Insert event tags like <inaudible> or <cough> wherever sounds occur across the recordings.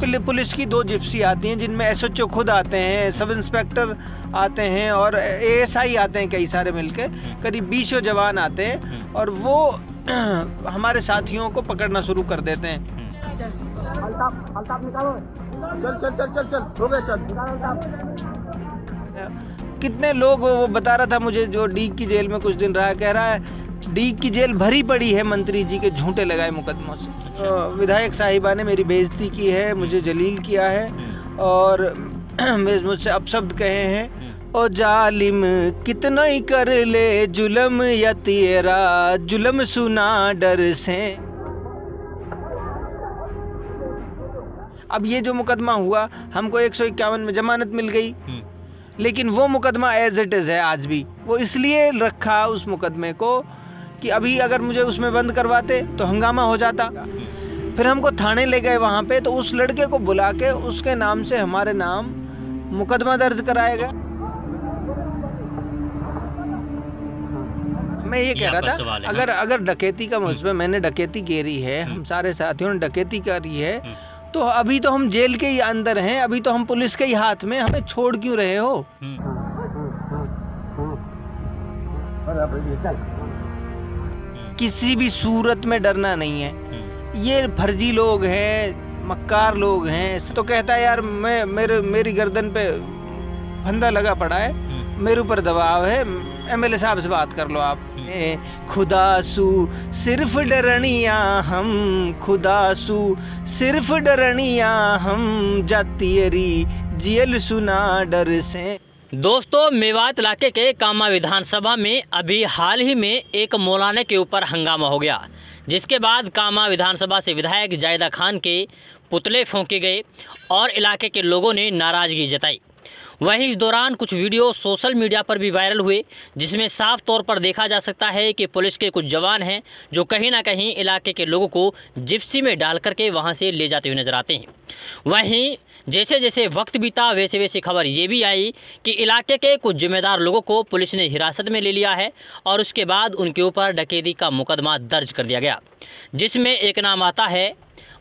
फिर पुलिस की दो जिप्सी आती हैं जिनमें एस खुद आते हैं सब इंस्पेक्टर आते हैं और एएसआई आते हैं कई सारे मिलकर हम्म। करीब बीस जवान आते हैं हम्म। और वो <clears throat> हमारे साथियों को पकड़ना शुरू कर देते हैं हम्म। कितने लोग वो बता रहा था मुझे जो डी की जेल में कुछ दिन रहा कह रहा है डी की जेल भरी पड़ी है मंत्री जी के झूठे लगाए मुकदमों से अच्छा। विधायक साहिबा ने मेरी बेइज्जती की है मुझे जलील किया है हम्म। और <clears throat> मुझसे अपशब्द कहे हैं हम्म। ओ जालिम कितना ही कर ले जुलम या तेरा जुलम सुना डर से अब ये जो मुकदमा हुआ हमको एक सौ इक्यावन में जमानत मिल गई हम्म। लेकिन वो मुकदमा एज इट इज़ है आज भी वो इसलिए रखा उस मुकदमे को कि अभी अगर मुझे उसमें बंद करवाते तो हंगामा हो जाता फिर हमको थाने ले गए वहाँ पे तो उस लड़के को बुला के उसके नाम से हमारे नाम मुकदमा दर्ज कराया गया मैं ये कह रहा था हाँ। अगर अगर डकैती का हम्म। मुझमें मैंने डकैती घेरी है हम्म। हम सारे साथियों ने डकैती करी है हम्म। तो अभी तो हम जेल के ही अंदर हैं अभी तो हम पुलिस के ही हाथ में हमें छोड़ क्यों रहे हो किसी भी सूरत में डरना नहीं है हम्म। ये फर्जी लोग हैं मक्कार लोग हैं तो कहता है यार मैं मेरे मेरी गर्दन पे फंदा लगा पड़ा है हम्म। मेरे ऊपर दबाव है एम साहब से बात कर लो आप हम्म। खुदासू सिर्फ डरणिया हम खुदासू सिर्फ डरणिया हम जातियरी जियल सुना डर से दोस्तों मेवात इलाके के कामा विधानसभा में अभी हाल ही में एक मौलाना के ऊपर हंगामा हो गया जिसके बाद कामा विधानसभा से विधायक जायदा खान के पुतले फूके गए और इलाके के लोगों ने नाराज़गी जताई वहीं इस दौरान कुछ वीडियो सोशल मीडिया पर भी वायरल हुए जिसमें साफ तौर पर देखा जा सकता है कि पुलिस के कुछ जवान हैं जो कहीं ना कहीं इलाके के लोगों को जिप्सी में डाल करके वहां से ले जाते हुए नजर आते हैं वहीं जैसे जैसे वक्त बीता वैसे वैसे खबर ये भी आई कि इलाके के कुछ जिम्मेदार लोगों को पुलिस ने हिरासत में ले लिया है और उसके बाद उनके ऊपर डकेदी का मुकदमा दर्ज कर दिया गया जिसमें एक नाम आता है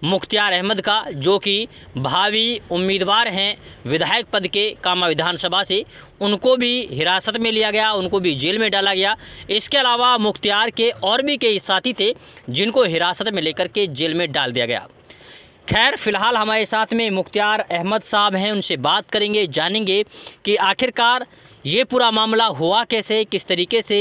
मुख्तियार अहमद का जो कि भावी उम्मीदवार हैं विधायक पद के कामा विधानसभा से उनको भी हिरासत में लिया गया उनको भी जेल में डाला गया इसके अलावा मुख्तियार के और भी कई साथी थे जिनको हिरासत में लेकर के जेल में डाल दिया गया खैर फ़िलहाल हमारे साथ में मुख्तार अहमद साहब हैं उनसे बात करेंगे जानेंगे कि आखिरकार ये पूरा मामला हुआ कैसे किस तरीके से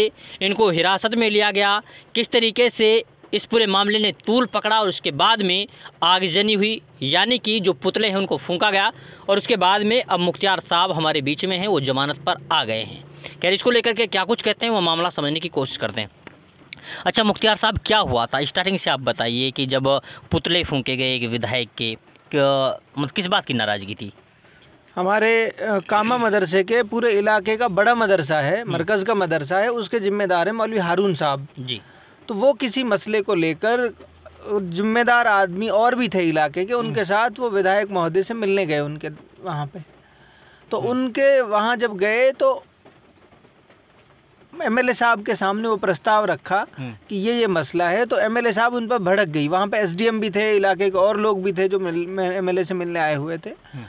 इनको हिरासत में लिया गया किस तरीके से इस पूरे मामले ने तूल पकड़ा और उसके बाद में आगजनी हुई यानी कि जो पुतले हैं उनको फूंका गया और उसके बाद में अब मुख्तियार साहब हमारे बीच में हैं वो जमानत पर आ गए हैं खैर इसको लेकर के क्या कुछ कहते हैं वो मामला समझने की कोशिश करते हैं अच्छा मुख्तियार साहब क्या हुआ था स्टार्टिंग से आप बताइए कि जब पुतले फूंके गए एक विधायक के मतलब किस बात की नाराज़गी थी हमारे कामा मदरसे के पूरे इलाके का बड़ा मदरसा है हम्म। मरकज़ का मदरसा है उसके ज़िम्मेदार है मौलवी हारून साहब जी तो वो किसी मसले को लेकर जिम्मेदार आदमी और भी थे इलाके के उनके हम्म। साथ वो विधायक महोदय से मिलने गए उनके वहाँ पे तो हम्म। उनके वहाँ जब गए तो एमएलए साहब के सामने वो प्रस्ताव रखा हम्म। कि ये ये मसला है तो एमएलए साहब उन पर भड़क गई वहाँ पे एसडीएम भी थे इलाके के और लोग भी थे जो एमएलए से मिलने आए हुए थे हम्म।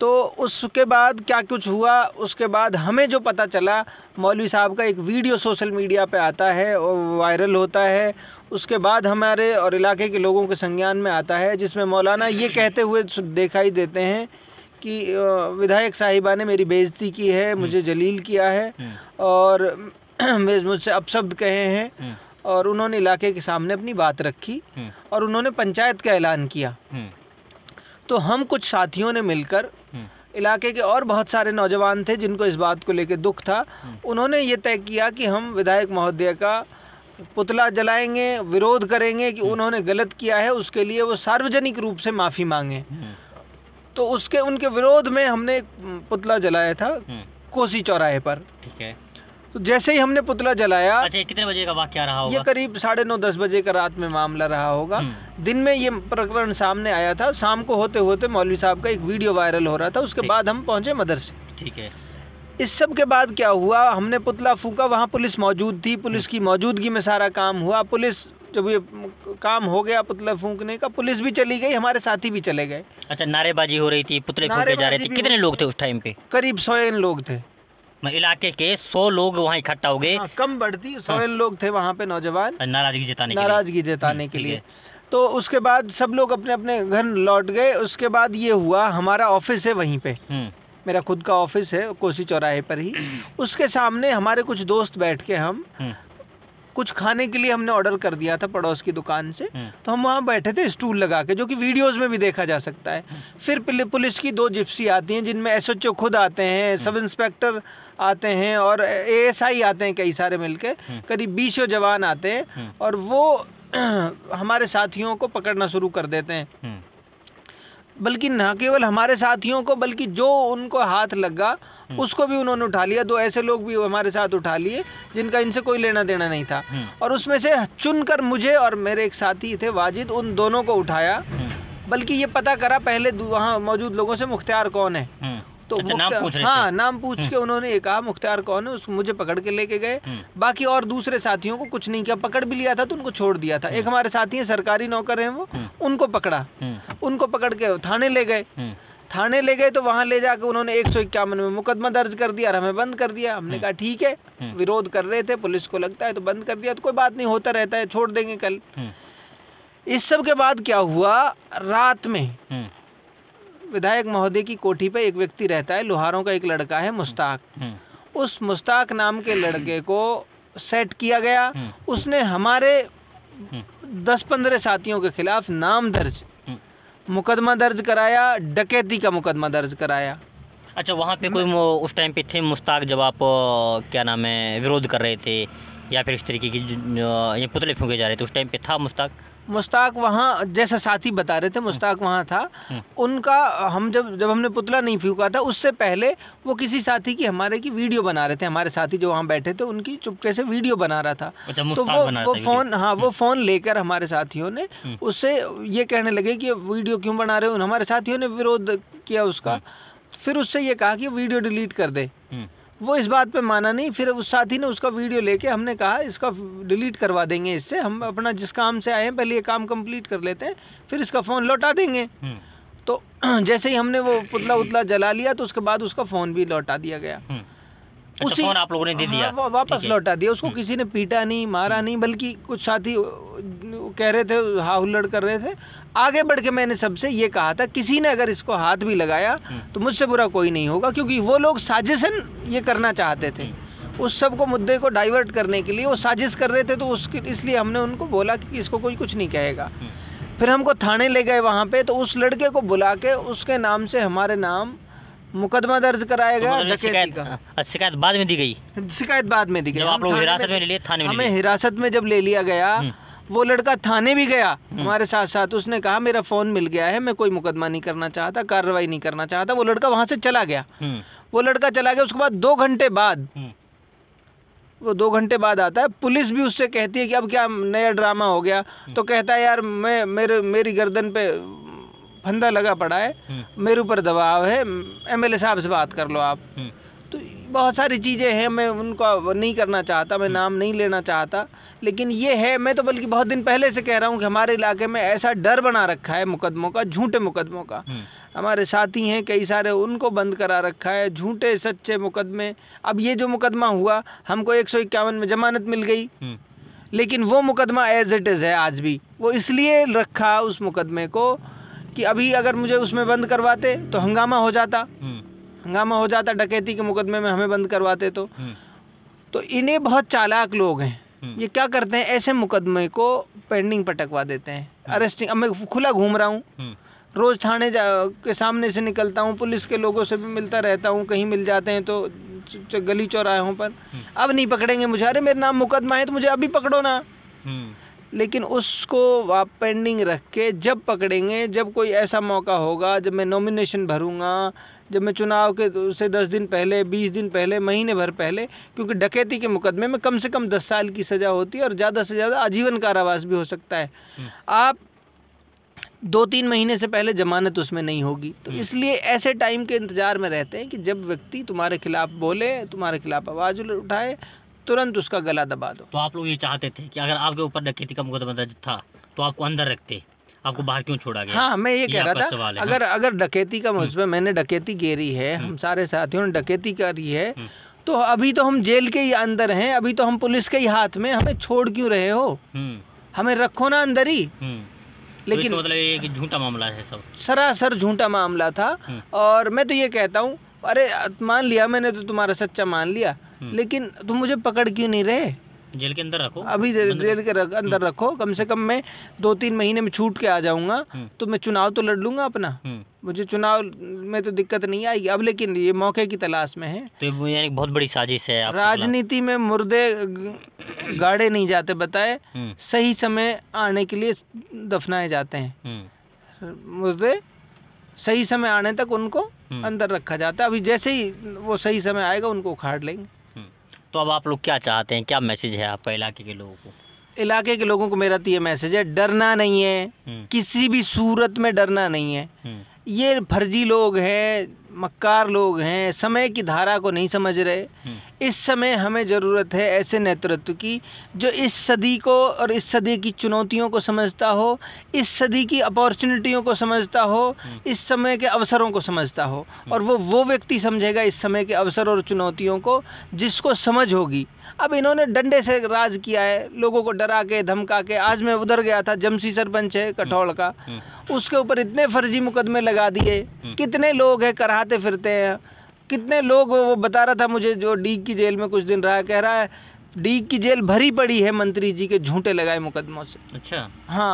तो उसके बाद क्या कुछ हुआ उसके बाद हमें जो पता चला मौलवी साहब का एक वीडियो सोशल मीडिया पे आता है और वायरल होता है उसके बाद हमारे और इलाके के लोगों के संज्ञान में आता है जिसमें मौलाना ये कहते हुए दिखाई देते हैं कि विधायक साहिबा ने मेरी बेइज्जती की है मुझे हम्म। जलील किया है और <clears throat> मुझसे अपशब्द कहे हैं हम्म। और उन्होंने इलाके के सामने अपनी बात रखी हम्म। और उन्होंने पंचायत का ऐलान किया हम्म। तो हम कुछ साथियों ने मिलकर इलाके के और बहुत सारे नौजवान थे जिनको इस बात को लेकर दुख था उन्होंने ये तय किया कि हम विधायक महोदय का पुतला जलाएंगे विरोध करेंगे कि उन्होंने गलत किया है उसके लिए वो सार्वजनिक रूप से माफ़ी मांगे तो उसके उनके विरोध में हमने एक पुतला जलाया था कोसी चौराहे पर ठीक है तो जैसे ही हमने पुतला जलाया अच्छा कितने बजे का वाक्य रहा होगा ये करीब साढ़े नौ दस बजे का रात में मामला रहा होगा हम्म। दिन में ये प्रकरण सामने आया था शाम को होते होते मौलवी साहब का एक वीडियो वायरल हो रहा था उसके बाद हम पहुंचे मदरसे ठीक है इस सब के बाद क्या हुआ हमने पुतला फूका वहाँ पुलिस मौजूद थी पुलिस की मौजूदगी में सारा काम हुआ पुलिस जब ये काम हो गया पुतला फूकने का पुलिस भी चली गई हमारे साथी भी चले गए अच्छा नारेबाजी हो रही थी पुतले फूके जा रहे थे कितने लोग थे उस टाइम पे करीब सौ लोग थे इलाके के सौ लोग वहाँ इकट्ठा हो गए हाँ, कम बढ़ती सौ हाँ। लोग थे वहाँ पे नौजवान नाराजगी जताने नाराजगी जताने के लिए तो उसके बाद सब लोग अपने अपने घर लौट गए उसके बाद ये हुआ हमारा ऑफिस है वहीं पे हम्म। मेरा खुद का ऑफिस है कोसी चौराहे पर ही हम्म। उसके सामने हमारे कुछ दोस्त बैठ के हम हम्म। कुछ खाने के लिए हमने ऑर्डर कर दिया था पड़ोस की दुकान से हम्म। तो हम वहाँ बैठे थे स्टूल लगा के जो कि वीडियोस में भी देखा जा सकता है हम्म। फिर पुलिस की दो जिप्सी आती हैं जिनमें एस खुद आते हैं सब हम्म। इंस्पेक्टर आते हैं और ए आते हैं कई सारे मिलके करीब बीस जवान आते हैं और वो <clears throat> हमारे साथियों को पकड़ना शुरू कर देते हैं बल्कि न केवल हमारे साथियों को बल्कि जो उनको हाथ लगा हम्म। उसको भी उन्होंने उठा लिया दो ऐसे लोग भी हमारे साथ उठा लिए जिनका इनसे कोई लेना देना नहीं था हम्म। और उसमें से चुनकर मुझे और मेरे एक साथी थे वाजिद उन दोनों को उठाया हम्म। बल्कि ये पता करा पहले वहाँ मौजूद लोगों से मुख्तार कौन है तो अच्छा, नाम पूछ रहे हाँ नाम पूछ हम्म। के उन्होंने ये कहा मुख्तार कौन है मुझे पकड़ के लेके गए हम्म। बाकी और दूसरे साथियों को कुछ नहीं किया पकड़ भी लिया था तो उनको छोड़ दिया था एक हम्म। हमारे साथी है सरकारी नौकर हैं वो उनको पकड़ा उनको पकड़ के थाने ले गए थाने ले गए तो वहाँ ले जाकर उन्होंने एक सौ इक्यावन में मुकदमा दर्ज कर दिया और हमें बंद कर दिया हमने कहा ठीक है विरोध कर रहे थे पुलिस को लगता है तो बंद कर दिया तो कोई बात नहीं होता रहता है छोड़ देंगे कल इस सब के बाद क्या हुआ रात में विधायक महोदय की कोठी पे एक व्यक्ति रहता है लोहारों का एक लड़का है मुश्ताक हम्म। उस मुश्ताक नाम के लड़के को सेट किया गया हम्म। उसने हमारे हम्म। दस पंद्रह साथियों के खिलाफ नाम दर्ज मुकदमा दर्ज कराया डकैती का मुकदमा दर्ज कराया अच्छा वहाँ पे कोई उस टाइम पे थे मुश्ताक जब आप क्या नाम है विरोध कर रहे थे या फिर इस तरीके की पुतले फूके जा रहे थे उस टाइम पे था मुश्ताक मुश्ताक वहाँ जैसे साथी बता रहे थे हम्म। मुश्ताक वहाँ था हम्म। उनका हम जब जब हमने पुतला नहीं फूका था उससे पहले वो किसी साथी की हमारे की वीडियो बना रहे थे हमारे साथी जो वहाँ बैठे थे उनकी चुपके से वीडियो बना रहा था अच्छा, तो वो वो फ़ोन हाँ वो हम्म। फ़ोन लेकर हमारे साथियों ने उससे ये कहने लगे कि वीडियो क्यों बना रहे हो हमारे साथियों ने विरोध किया उसका फिर उससे ये कहा कि वीडियो डिलीट कर दे वो इस बात पे माना नहीं फिर उस साथी ने उसका वीडियो लेके हमने कहा इसका डिलीट करवा देंगे इससे हम अपना जिस काम से आए हैं पहले ये काम कंप्लीट कर लेते हैं फिर इसका फ़ोन लौटा देंगे हम्म। तो <clears throat> जैसे ही हमने वो पुतला उतला जला लिया तो उसके बाद उसका फ़ोन भी लौटा दिया गया हम्म। अच्छा, उसी फोन आप लोगों ने दे दिया हाँ, वापस लौटा दिया उसको हम्म। किसी ने पीटा नहीं मारा नहीं बल्कि कुछ साथी कह रहे थे हाहुल्लड़ कर रहे थे आगे बढ़ के मैंने सबसे ये कहा था किसी ने अगर इसको हाथ भी लगाया हम्म। तो मुझसे बुरा कोई नहीं होगा क्योंकि वो लोग साजिशन ये करना चाहते थे हम्म। उस सब को मुद्दे को डाइवर्ट करने के लिए वो साजिश कर रहे थे तो उसके इसलिए हमने उनको बोला कि इसको कोई कुछ नहीं कहेगा हम्म। फिर हमको थाने ले गए वहाँ पे तो उस लड़के को बुला के उसके नाम से हमारे नाम मुकदमा दर्ज कराया तो गया मतलब शिकायत बाद में दी गई शिकायत बाद में दी गई हमें हिरासत में जब ले लिया गया वो लड़का थाने भी गया हम्म। हमारे साथ साथ उसने कहा मेरा फ़ोन मिल गया है मैं कोई मुकदमा नहीं करना चाहता कार्रवाई नहीं करना चाहता वो लड़का वहां से चला गया हम्म। वो लड़का चला गया उसके बाद दो घंटे बाद हम्म। वो दो घंटे बाद आता है पुलिस भी उससे कहती है कि अब क्या नया ड्रामा हो गया तो कहता है यार मैं मेरे मेरी गर्दन पे फंदा लगा पड़ा है मेरे ऊपर दबाव है एमएलए साहब से बात कर लो आप बहुत सारी चीज़ें हैं मैं उनका नहीं करना चाहता मैं हम्म। नाम नहीं लेना चाहता लेकिन ये है मैं तो बल्कि बहुत दिन पहले से कह रहा हूँ कि हमारे इलाके में ऐसा डर बना रखा है मुकदमों का झूठे मुकदमों का हम्म। हमारे साथी हैं कई सारे उनको बंद करा रखा है झूठे सच्चे मुकदमे अब ये जो मुकदमा हुआ हमको एक में जमानत मिल गई हम्म। लेकिन वो मुकदमा एज इट इज़ है आज भी वो इसलिए रखा उस मुकदमे को कि अभी अगर मुझे उसमें बंद करवाते तो हंगामा हो जाता हंगामा हो जाता डकैती के मुकदमे में हमें बंद करवाते तो हम्म। तो इन्हें बहुत चालाक लोग हैं हम्म। ये क्या करते हैं ऐसे मुकदमे को पेंडिंग पटकवा देते हैं हम्म। अरेस्टिंग अब मैं खुला घूम रहा हूँ रोज़ थाने जा के सामने से निकलता हूँ पुलिस के लोगों से भी मिलता रहता हूँ कहीं मिल जाते हैं तो गली चौराहों पर अब नहीं पकड़ेंगे मुझे अरे मेरे नाम मुकदमा है तो मुझे अभी पकड़ो ना लेकिन उसको आप पेंडिंग रख के जब पकड़ेंगे जब कोई ऐसा मौका होगा जब मैं नॉमिनेशन भरूंगा जब मैं चुनाव के से दस दिन पहले बीस दिन पहले महीने भर पहले क्योंकि डकैती के मुकदमे में कम से कम दस साल की सज़ा होती है और ज़्यादा से ज़्यादा आजीवन कारावास भी हो सकता है हम्म। आप दो तीन महीने से पहले जमानत उसमें नहीं होगी तो हम्म। इसलिए ऐसे टाइम के इंतज़ार में रहते हैं कि जब व्यक्ति तुम्हारे खिलाफ बोले तुम्हारे खिलाफ आवाज़ उठाए तुरंत उसका गला दबा दो तो आप लोग ये चाहते थे कि अगर आपके ऊपर डकैती का मुकदमा दर्ज था तो आपको अंदर रखते आपको बाहर क्यों छोड़ा गया हाँ मैं ये कह रहा था हाँ। अगर अगर डकैती का हम्म। मुझमें मैंने डकैती घेरी है हम हम्म। सारे साथियों ने डकैती करी है हम्म। तो अभी तो हम जेल के ही अंदर हैं अभी तो हम पुलिस के ही हाथ में हमें छोड़ क्यों रहे हो हमें रखो ना अंदर ही लेकिन मतलब ये कि झूठा मामला है सब सरासर झूठा मामला था और मैं तो ये कहता हूँ अरे मान लिया मैंने तो तुम्हारा सच्चा मान लिया लेकिन तुम मुझे पकड़ क्यों नहीं रहे जेल के अंदर रखो अभी जेल, जेल के रख, अंदर हम्म। रखो कम से कम मैं दो तीन महीने में छूट के आ जाऊंगा हम्म। तो मैं चुनाव तो लड़ लूंगा अपना हम्म। मुझे चुनाव में तो दिक्कत नहीं आएगी अब लेकिन ये मौके की तलाश में है तो यानी बहुत बड़ी साजिश है राजनीति में मुर्दे गाड़े नहीं जाते बताए सही समय आने के लिए दफनाए जाते हैं मुर्दे सही समय आने तक उनको अंदर रखा जाता है अभी जैसे ही वो सही समय आएगा उनको उखाड़ लेंगे तो अब आप लोग क्या चाहते हैं क्या मैसेज है आपका इलाके के लोगों को इलाके के लोगों को मेरा तो ये मैसेज है डरना नहीं है हम्म। किसी भी सूरत में डरना नहीं है हम्म। ये फर्जी लोग हैं मक्कार लोग हैं समय की धारा को नहीं समझ रहे हम्म। इस समय हमें ज़रूरत है ऐसे नेतृत्व की जो इस सदी को और इस सदी की चुनौतियों को समझता हो इस सदी की अपॉर्चुनिटियों को समझता हो हम्म। इस समय के अवसरों को समझता हो हम्म। और वो वो व्यक्ति समझेगा इस समय के अवसर और चुनौतियों को जिसको समझ होगी अब इन्होंने डंडे से राज किया है लोगों को डरा के धमका के आज मैं उधर गया था जमसी सरपंच है कठौड़ का उसके ऊपर इतने फर्जी मुकदमे लगा दिए कितने लोग हैं करहा आते फिरते हैं कितने लोग वो बता रहा था मुझे जो डी की जेल में कुछ दिन रहा कह रहा है डी की जेल भरी पड़ी है मंत्री जी के झूठे लगाए मुकदमों से अच्छा हाँ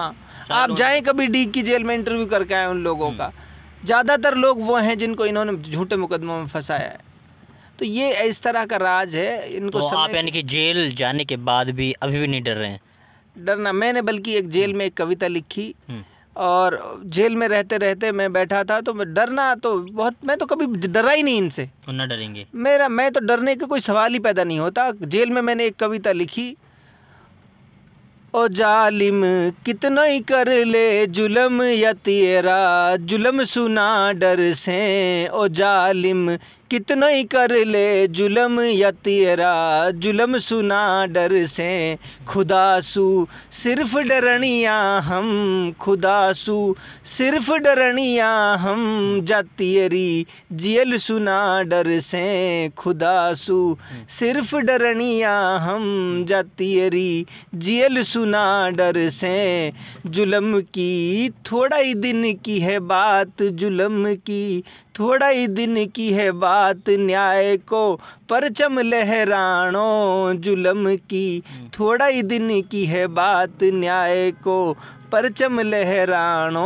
आप जाएं कभी डी की जेल में इंटरव्यू करके आए उन लोगों का हम्म। ज़्यादातर लोग वो हैं जिनको इन्होंने झूठे मुकदमों में फंसाया है तो ये इस तरह का राज है इनको तो आप यानी कि जेल जाने के बाद भी अभी भी नहीं डर रहे हैं डरना मैंने बल्कि एक जेल हम्म। में एक कविता लिखी हम्म। और जेल में रहते रहते मैं बैठा था तो डरना तो बहुत मैं तो कभी डरा ही नहीं इनसे तो ना डरेंगे मेरा मैं तो डरने का कोई सवाल ही पैदा नहीं होता जेल में मैंने एक कविता लिखी ओ जालिम कितना ही कर ले जुलम या तेरा जुलम सुना डर से ओ जालिम कितना ही कर ले जुलम या तेरा जुलम सुना डर से खुदा सु सिर्फ डरनिया हम खुदा सु सिर्फ डरनिया हम जातीरी जियल सुना डर से खुदा सु सिर्फ डरनिया हम जातियरी जियल सुना डर से जुलम की थोड़ा ही दिन की है बात जुलम की थोड़ा ही दिन की है बात न्याय को परचम लहराणो जुलम की हम्म। थोड़ा ही दिन की है बात न्याय को परचम लहराणो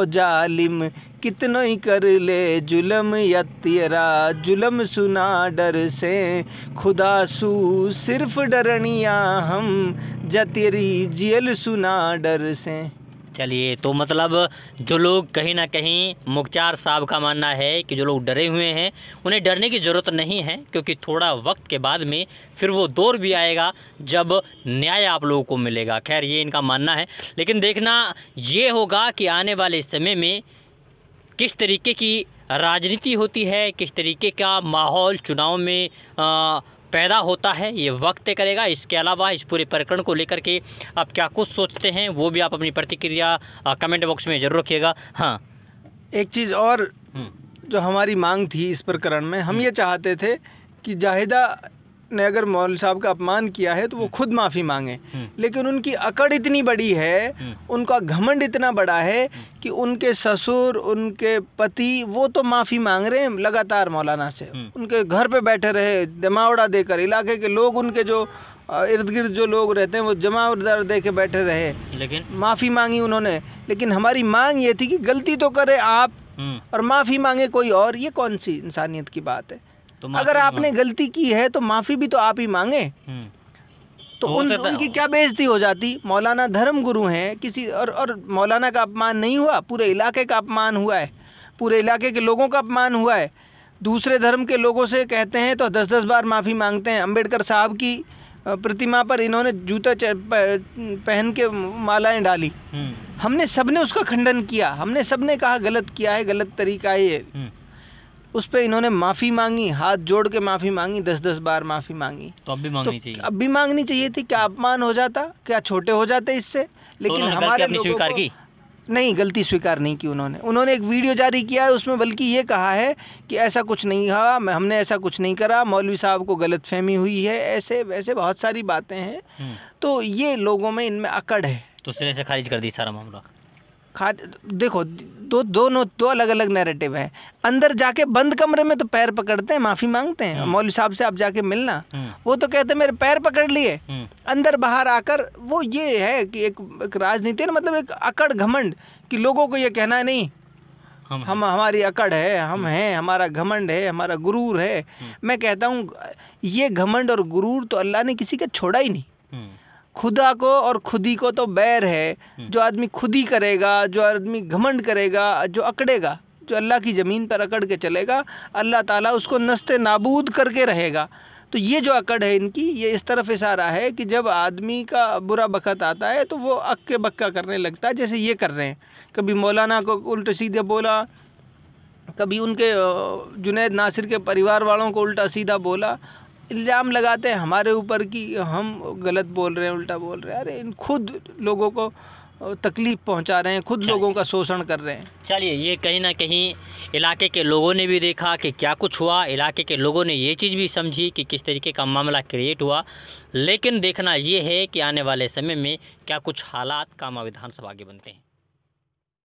ओ जालिम कितनो ही कर ले जुलम यतियरा जुलम सुना डर से खुदा सू सिर्फ डरनिया हम जतरी जियल सुना डर से चलिए तो मतलब जो लोग कहीं ना कहीं मुख्तार साहब का मानना है कि जो लोग डरे हुए हैं उन्हें डरने की ज़रूरत नहीं है क्योंकि थोड़ा वक्त के बाद में फिर वो दौर भी आएगा जब न्याय आप लोगों को मिलेगा खैर ये इनका मानना है लेकिन देखना ये होगा कि आने वाले समय में किस तरीके की राजनीति होती है किस तरीके का माहौल चुनाव में आ, पैदा होता है ये वक्त करेगा इसके अलावा इस पूरे प्रकरण को लेकर के आप क्या कुछ सोचते हैं वो भी आप अपनी प्रतिक्रिया कमेंट बॉक्स में ज़रूर रखिएगा हाँ एक चीज़ और हम्म। जो हमारी मांग थी इस प्रकरण में हम हम्म। ये चाहते थे कि जाहिदा ने अगर मौल साहब का अपमान किया है तो वो हम्म। खुद माफ़ी मांगे हम्म। लेकिन उनकी अकड़ इतनी बड़ी है हम्म। उनका घमंड इतना बड़ा है कि उनके ससुर उनके पति वो तो माफ़ी मांग रहे हैं लगातार मौलाना से उनके घर पे बैठे रहे जमावड़ा देकर इलाके के लोग उनके जो इर्द गिर्द जो लोग रहते हैं वो उदार दे के बैठे रहे लेकिन माफ़ी मांगी उन्होंने लेकिन हमारी मांग ये थी कि गलती तो करे आप और माफ़ी मांगे कोई और ये कौन सी इंसानियत की बात है तो अगर आपने गलती की है तो माफ़ी भी तो आप ही मांगे हम्म। तो उन, उनकी क्या बेइज्जती हो जाती मौलाना धर्म गुरु हैं किसी और और मौलाना का अपमान नहीं हुआ पूरे इलाके का अपमान हुआ है पूरे इलाके के लोगों का अपमान हुआ है दूसरे धर्म के लोगों से कहते हैं तो दस दस बार माफ़ी मांगते हैं अंबेडकर साहब की प्रतिमा पर इन्होंने जूता पहन के मालाएं डाली हम्म। हमने सबने उसका खंडन किया हमने सबने कहा गलत किया है गलत तरीका है ये हम्म। उस पर इन्होंने माफ़ी मांगी हाथ जोड़ के माफ़ी मांगी दस दस बार माफ़ी मांगी तो अब भी मांगनी तो चाहिए अब भी मांगनी चाहिए थी क्या अपमान हो जाता क्या छोटे हो जाते इससे लेकिन तो हमारे स्वीकार की नहीं गलती स्वीकार नहीं की उन्होंने उन्होंने एक वीडियो जारी किया है उसमें बल्कि ये कहा है कि ऐसा कुछ नहीं हुआ हमने ऐसा कुछ नहीं करा मौलवी साहब को गलत फहमी हुई है ऐसे वैसे बहुत सारी बातें हैं हम्म। तो ये लोगों में इनमें अकड़ है तो सिरे से खारिज कर दी सारा मामला खा देखो दो दोनों दो अलग अलग नैरेटिव हैं अंदर जाके बंद कमरे में तो पैर पकड़ते हैं माफ़ी मांगते हैं हम्म। मौलवी साहब से आप जाके मिलना हम्म। वो तो कहते हैं मेरे पैर पकड़ लिए हम्म। अंदर बाहर आकर वो ये है कि एक, एक राजनीति ना मतलब एक अकड़ घमंड कि लोगों को ये कहना है नहीं हम, हम हमारी अकड़ है हम हैं हमारा घमंड है हमारा गुरूर है मैं कहता हूँ ये घमंड और गुरूर तो अल्लाह ने किसी का छोड़ा ही नहीं खुदा को और खुदी को तो बैर है हम्म। जो आदमी खुदी करेगा जो आदमी घमंड करेगा जो अकड़ेगा जो अल्लाह की ज़मीन पर अकड़ के चलेगा अल्लाह ताला उसको नस्त नाबूद करके रहेगा तो ये जो अकड़ है इनकी ये इस तरफ इशारा है कि जब आदमी का बुरा बखत आता है तो वो अक्के बक्का करने लगता है जैसे ये कर रहे हैं कभी मौलाना को उल्टा सीधे बोला कभी उनके जुनेद नासिर के परिवार वालों को उल्टा सीधा बोला इल्ज़ाम लगाते हैं हमारे ऊपर कि हम गलत बोल रहे हैं उल्टा बोल रहे हैं अरे इन खुद लोगों को तकलीफ़ पहुंचा रहे हैं खुद लोगों का शोषण कर रहे हैं चलिए ये कहीं ना कहीं इलाके के लोगों ने भी देखा कि क्या कुछ हुआ इलाके के लोगों ने ये चीज़ भी समझी कि किस तरीके का मामला क्रिएट हुआ लेकिन देखना ये है कि आने वाले समय में क्या कुछ हालात कामा विधानसभा के बनते हैं